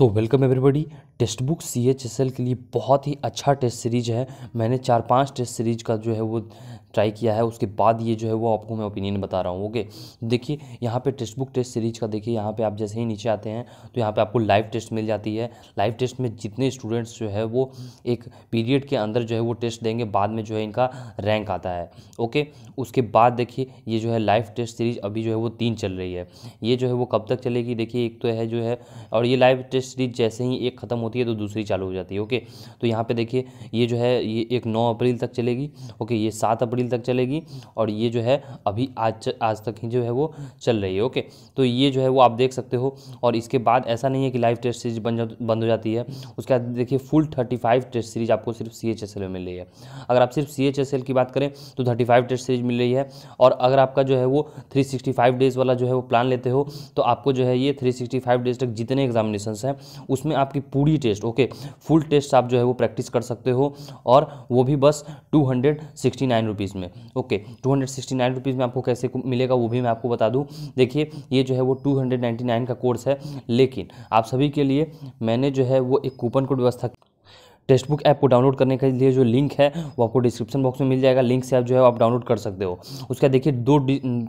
सो welcome everybody text book C H S L के लिए बहुत ही अच्छा टेस्ट सीरीज है मैंने चार पांच टेस्ट सीरीज का जो है वो ट्राई किया है उसके बाद ये जो है वो आपको मैं ओपिनियन बता रहा हूँ ओके देखिए यहाँ पे टेस्ट बुक टेस्ट सीरीज का देखिए यहाँ पे आप जैसे ही नीचे आते हैं तो यहाँ पे आपको लाइव टेस्ट मिल जाती है लाइव टेस्ट में जितने स्टूडेंट्स जो है वो एक पीरियड के अंदर जो है वो टेस्ट देंगे बाद में जो है इनका रैंक आता है ओके उसके बाद देखिए ये जो है लाइव टेस्ट सीरीज अभी जो है वो तीन चल रही है ये जो है वो कब तक चलेगी देखिए एक तो है जो है और ये लाइव टेस्ट सीरीज जैसे ही एक ख़त्म होती है तो दूसरी चालू हो जाती है ओके तो यहाँ पर देखिए ये जो है ये एक नौ अप्रैल तक चलेगी ओके ये सात अप्रैल अप्रैल तक चलेगी और ये जो है अभी आज आज तक ही जो है वो चल रही है ओके तो ये जो है वो आप देख सकते हो और इसके बाद ऐसा नहीं है कि लाइव टेस्ट सीरीज बन बंद हो जाती है उसके बाद देखिए full thirty five test series आपको सिर्फ सी एच एस एल में मिल रही है अगर आप सिर्फ सी एच एस एल की बात करें तो थर्टी फाइव टेस्ट सीरीज मिल रही है और अगर आपका जो है वो थ्री सिक्सटी फाइव डेज़ वाला जो है वो प्लान लेते हो तो आपको जो है ये थ्री सिक्सटी फाइव डेज़ तक जितने एग्जामिनेशन हैं उसमें आपकी पूरी टेस्ट ओके फुल टेस्ट आप जो है वो प्रैक्टिस कर सकते हो और वो भी बस two hundred sixty nine rupees rupees में okay two hundred sixty nine rupees में आपको कैसे मिलेगा वो भी मैं आपको बता दूँ देखिए ये जो है वो टू का कोर्स है लेकिन आप सभी के लिए मैंने जो है वो एक कूपन कोड व्यवस्था टेक्स्ट बुक ऐप को डाउनलोड करने के लिए जो लिंक है वो आपको डिस्क्रिप्शन बॉक्स में मिल जाएगा लिंक से आप जो है आप डाउनलोड कर सकते हो उसका देखिए दो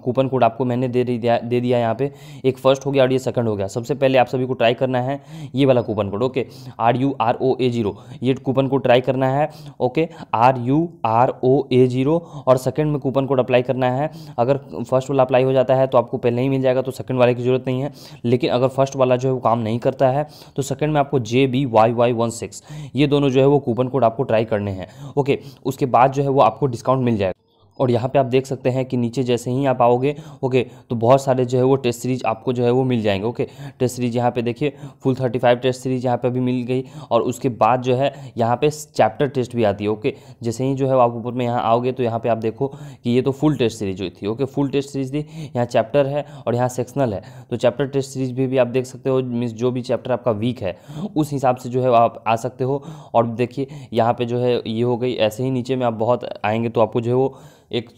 कूपन कोड आपको मैंने दे दिया दे दिया यहाँ पे एक फर्स्ट हो गया और ये सेकंड हो गया सबसे पहले आप सभी को ट्राई करना है ये वाला coupon code okay R U R O A zero ये कूपन कोड ट्राई करना है okay R U R O A zero और सेकेंड में कूपन कोड अप्लाई करना है अगर फर्स्ट वाला अप्लाई हो जाता है तो आपको पहले ही मिल जाएगा तो सेकंड वाले की जरूरत नहीं है लेकिन अगर फर्स्ट वाला जो है वो काम नहीं करता है तो सेकेंड में आपको J B Y Y one six ये दोनों जो है वो कूपन कोड आपको ट्राई करने हैं ओके उसके बाद जो है वो आपको डिस्काउंट मिल जाएगा और यहाँ पे आप देख सकते हैं कि नीचे जैसे ही आप आओगे ओके तो बहुत सारे जो है वो टेस्ट सीरीज आपको जो है वो मिल जाएंगे ओके टेस्ट सीरीज यहाँ पे देखिए full thirty five test series यहाँ पे भी मिल गई और उसके बाद जो है यहाँ पे चैप्टर टेस्ट भी आती है ओके जैसे ही जो है आप ऊपर में यहाँ आओगे तो यहाँ पर आप देखो कि ये तो फुल टेस्ट सीरीज हुई थी ओके फुल टेस्ट सीरीज थी यहाँ चैप्टर है और यहाँ सेक्शनल है तो चैप्टर टेस्ट सीरीज भी, भी आप देख सकते हो मीन्स जो भी चैप्टर आपका वीक है उस हिसाब से जो है आप आ सकते हो और देखिए यहाँ पर जो है ये हो गई ऐसे ही नीचे में आप बहुत आएंगे तो आपको जो है वो एक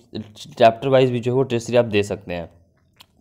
चैप्टर वाइज भी जो है वो टेस्ट सीरीज आप दे सकते हैं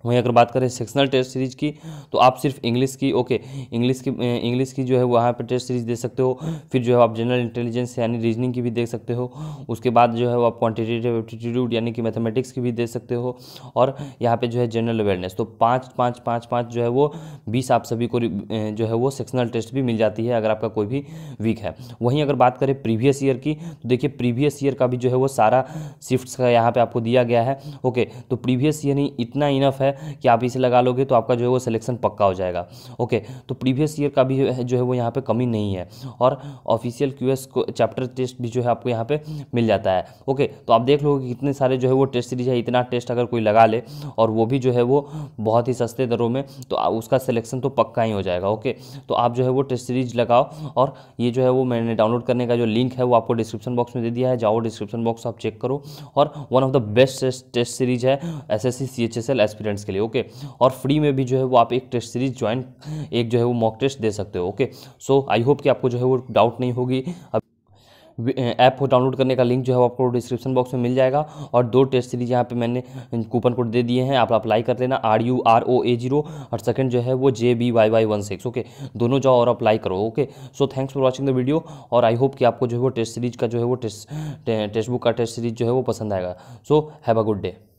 वहीं अगर बात करें सेक्शनल टेस्ट सीरीज की तो आप सिर्फ इंग्लिश की ओके इंग्लिश की इंग्लिश की जो है वहाँ पर टेस्ट सीरीज दे सकते हो फिर जो है आप जनरल इंटेलिजेंस यानी रीजनिंग की भी देख सकते हो उसके बाद जो है वो आप क्वान्टिटेटिव एप्टीट्यूड यानी कि मैथमेटिक्स की भी दे सकते हो और यहाँ पर जो है जनरल अवेयरनेस तो पाँच पाँच पाँच पाँच जो है वो बीस आप सभी को जो है वो सेक्शनल टेस्ट भी मिल जाती है अगर आपका कोई भी वीक है वहीं अगर बात करें प्रीवियस ईयर की तो देखिए प्रीवियस ईयर का भी जो है वो सारा शिफ्ट का यहाँ पर आपको दिया गया है ओके तो प्रीवियस ईयर ही इतना इनफ है है कि आप इसे लगा लोगे तो आपका जो है वो सिलेक्शन पक्का हो जाएगा ओके तो प्रीवियस ईयर का भी जो है वो यहाँ पर कमी नहीं है और ऑफिशियल क्यू को चैप्टर टेस्ट भी जो है आपको यहाँ पर मिल जाता है ओके तो आप देख लोगे कितने सारे जो है वो टेस्ट सीरीज है इतना टेस्ट अगर कोई लगा ले और वो भी जो है वो बहुत ही सस्ते दरों में तो उसका सिलेक्शन तो पक्का ही हो जाएगा ओके तो आप जो है वो टेस्ट सीरीज लगाओ और ये जो है वो मैंने डाउनलोड करने का जो लिंक है वो आपको डिस्क्रिप्शन बॉक्स में दे दिया है जाओ डिस्क्रिप्शन बॉक्स आप चेक करो और one of the best test series है S S C C H S L aspirants guidance के लिए ओके और फ्री में भी जो है वो आप एक टेस्ट सीरीज ज्वाइन एक जो है वो मॉक टेस्ट दे सकते हो ओके सो आई होप कि आपको जो है वो डाउट नहीं होगी अब ऐप को डाउनलोड करने का लिंक जो है आपको डिस्क्रिप्शन बॉक्स में मिल जाएगा और दो टेस्ट सीरीज यहाँ पे मैंने कूपन कोड दे दिए हैं आप अप्लाई कर लेना R U R O A zero और सेकंड जो है वो J B Y Y one six okay दोनों जाओ और अप्लाई करो okay so thanks for watching the video और आई होप कि आपको जो है वो टेस्ट सीरीज का जो है वो टेस्ट टेक्स्ट बुक का टेस्ट सीरीज जो है वो पसंद आएगा so have a good day